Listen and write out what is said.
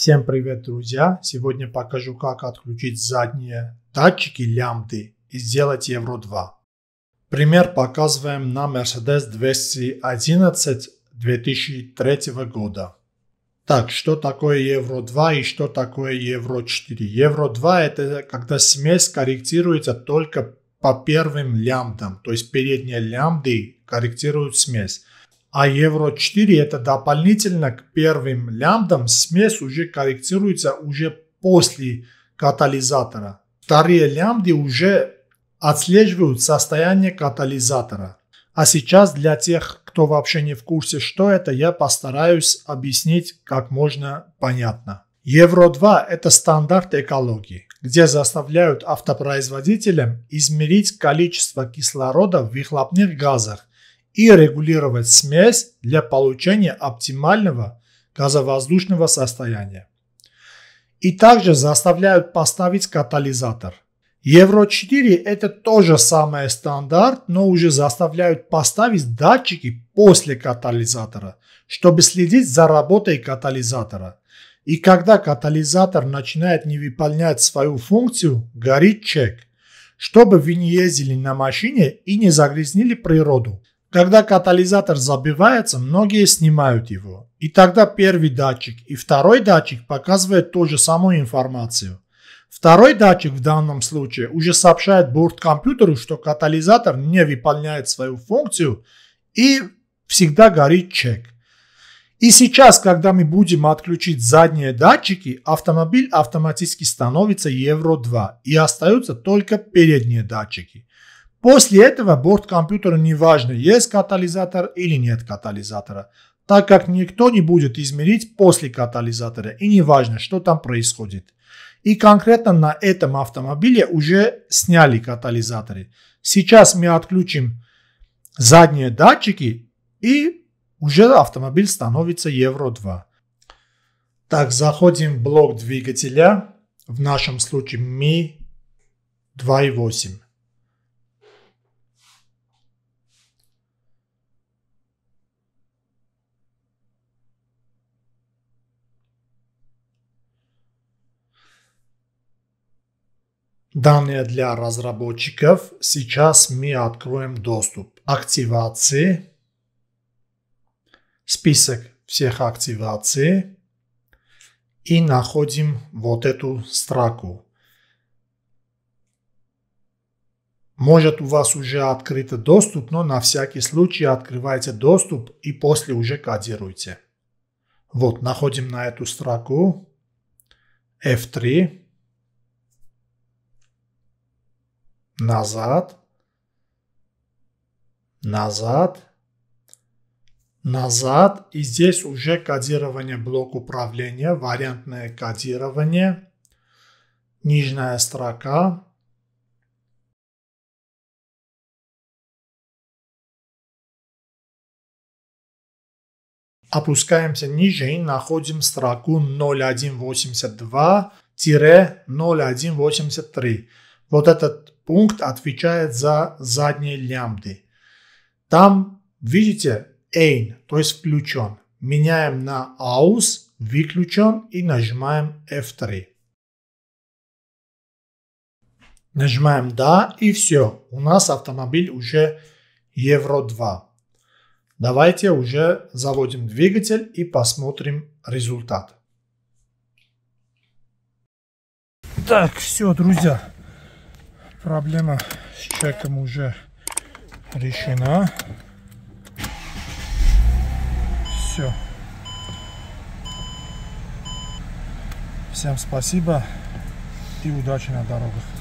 Всем привет, друзья! Сегодня покажу, как отключить задние датчики лямбды и сделать Евро 2. Пример показываем на Mercedes 211 2003 года. Так, что такое Евро 2 и что такое Евро 4? Евро 2 это когда смесь корректируется только по первым лямбдам, то есть передние лямбды корректируют смесь а Евро-4 это дополнительно к первым лямбдам смесь уже корректируется уже после катализатора. Вторые лямбды уже отслеживают состояние катализатора. А сейчас для тех, кто вообще не в курсе, что это, я постараюсь объяснить как можно понятно. Евро-2 – это стандарт экологии, где заставляют автопроизводителям измерить количество кислорода в выхлопных газах и регулировать смесь для получения оптимального газовоздушного состояния. И также заставляют поставить катализатор. Евро-4 это тоже самое стандарт, но уже заставляют поставить датчики после катализатора, чтобы следить за работой катализатора. И когда катализатор начинает не выполнять свою функцию, горит чек, чтобы вы не ездили на машине и не загрязнили природу. Когда катализатор забивается, многие снимают его. И тогда первый датчик и второй датчик показывают ту же самую информацию. Второй датчик в данном случае уже сообщает борт-компьютеру, что катализатор не выполняет свою функцию и всегда горит чек. И сейчас, когда мы будем отключить задние датчики, автомобиль автоматически становится Евро 2 и остаются только передние датчики. После этого борт компьютера неважно, есть катализатор или нет катализатора, так как никто не будет измерить после катализатора и неважно, что там происходит. И конкретно на этом автомобиле уже сняли катализаторы. Сейчас мы отключим задние датчики и уже автомобиль становится Евро 2. Так, заходим в блок двигателя. В нашем случае Ми 2.8. Данные для разработчиков. Сейчас мы откроем доступ. Активации. Список всех активаций. И находим вот эту строку. Может у вас уже открыт доступ, но на всякий случай открывайте доступ и после уже кодируйте. Вот, находим на эту строку F3. назад, назад, назад. И здесь уже кодирование блок управления, вариантное кодирование, нижняя строка. Опускаемся ниже и находим строку 0182-0183. Вот этот пункт отвечает за задние лямбды. Там, видите, ein, то есть включен. Меняем на aus, выключен и нажимаем F3. Нажимаем «Да» и все. У нас автомобиль уже Евро 2. Давайте уже заводим двигатель и посмотрим результат. Так, все, друзья. Проблема с чеком уже решена. Все. Всем спасибо и удачи на дорогах.